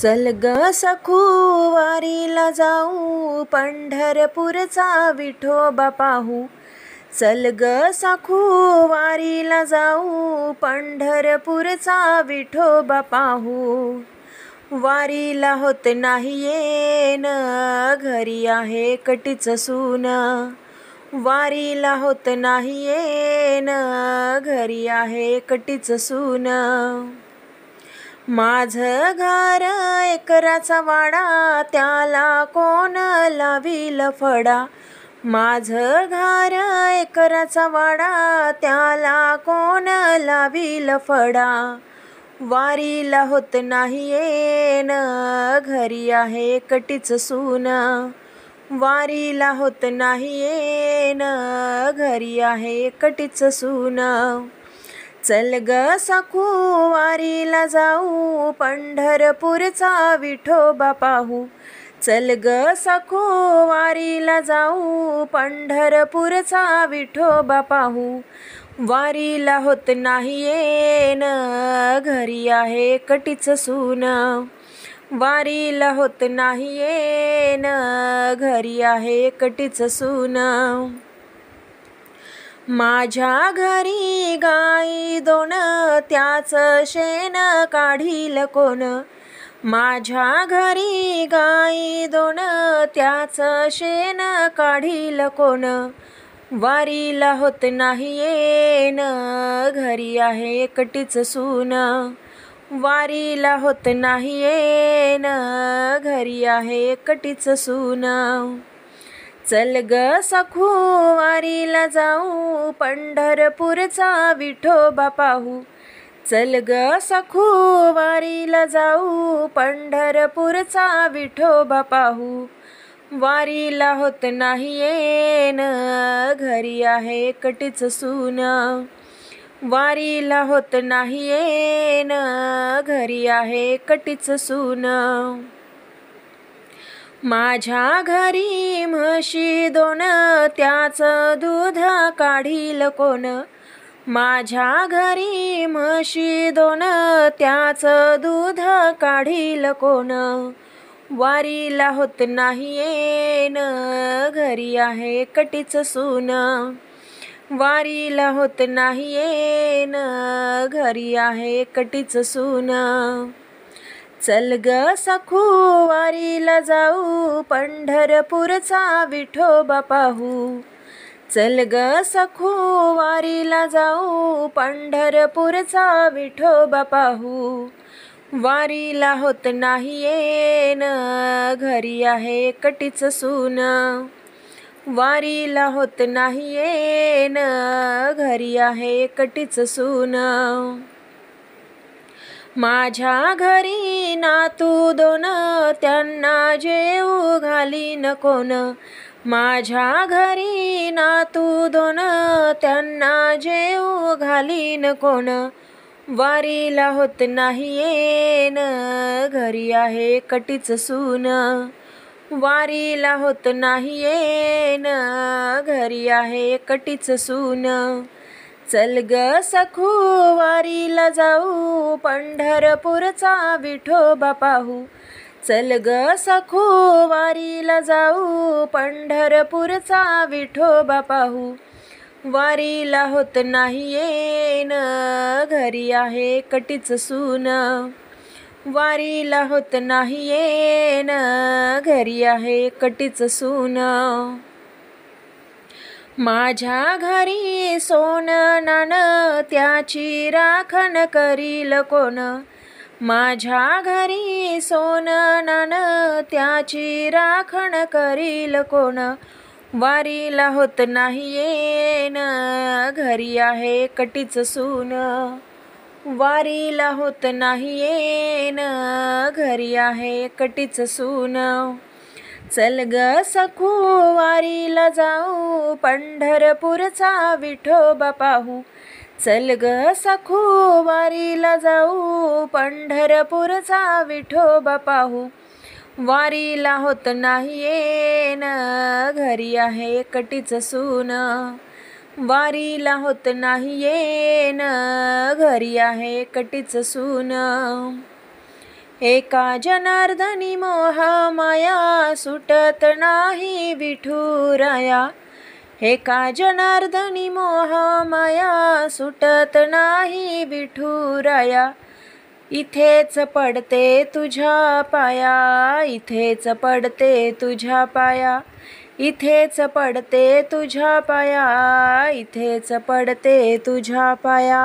चल ग जाऊ पंढरपूरचा विठोबा पाहू चल ग जाऊ पंढरपूरचा विठोबा पाहू वारीला होत नाही येन घरी आहे कटीच सून वारीला होत नाही येन घरी आहे कटीच सून माझ घर एकराचा वाडा त्याला कोण लावील फडा माझ घर एकराचा वाडा त्याला कोण लावील फडा वारीला होत नाही येन घरी आहे कटीच सून वारीला होत नाही येन घरी आहे कटीच सून चल ग सखू वारी चला जाऊ पंढरपूरचा विठोबा पाहू चल ग सखो वारीला जाऊ पंढरपूरचा विठोबा पाहू वारीला होत नाही येन घरी आहे कटीच सून वारीला होत नाही येन घरी आहे कटीच सून माझ्या घरी गाई दोन त्याच शेण काढील कोण माझ्या घरी गाई दोन त्याच शेण काढील कोण वारीला होत नाही येण घरी आहे एकटीच सून वारीला होत नाही येण घरी आहे एकटीच सून चल ग सखुवारीला वारीला जाऊ पंढरपूरचा विठोबा पाहू चल ग सखुवारीला वारीला जाऊ पंढरपूरचा विठोबा पाहू वारीला होत नाही येन घरी आहे कटीच सून वारीला होत नाही येन घरी आहे कटीच सून माझ्या घरी म्हशी दोन त्याचं दूध काढील कोण माझ्या घरी म्हशी दोन त्याचं दूध काढील कोण वारीला होत नाही येन घरी आहे कटीच सून वारीला होत नाही येन घरी आहे कटीच सून चल ग सखू वारीला जाऊ पंढरपूरचा विठोबा पाहू चल ग सखू वारीला जाऊ पंढरपूरचा विठोबा पाहू वारीला होत नाही येन घरी आहे कटीच सून वारीला होत नाही येन घरी आहे कटीच सून माझ्या घरी ना तू दोन त्यांना जेऊ घाली न कोण माझ्या घरी ना तू दोन त्यांना जेऊ घाली न कोण वारीला होत नाही येन घरी आहे कटीच सून वारीला होत नाही येन घरी आहे कटीच सून चल ग सखू वारीला जाऊ पंढरपूरचा विठोबा पाहू चल ग सखू वारीला जाऊ पंढरपूरचा विठोबा पाहू वारीला होत नाही येन घरी आहे कटीच सून वारीला होत नाही येन घरी आहे कटीच सून माझ्या घरी सोन नान त्याची राखण करील कोण माझ्या घरी सोन नान त्याची राखण करील कोण वारीला होत नाही येन घरी आहे कटीच सून वारीला होत नाही येन घरी आहे कटीच सून चल ग सखू वारीला जाऊ पंढरपूरचा विठोबा पाहू चल ग सखू वारीला जाऊ पंढरपूरचा विठोबा पाहू वारीला होत नाही येन घरी आहे एकटीच सून वारीला होत नाही येन घरी आहे एकटीच सून एका जनार्दनी मोह माया सुटत नाही विठुराया एका जनार्दनी मोह माया सुटत नाही विठुराया इथेच पडते तुझ्या पाया इथेच पडते तुझ्या पाया इथेच पडते तुझ्या पाया इथेच पडते तुझ्या पाया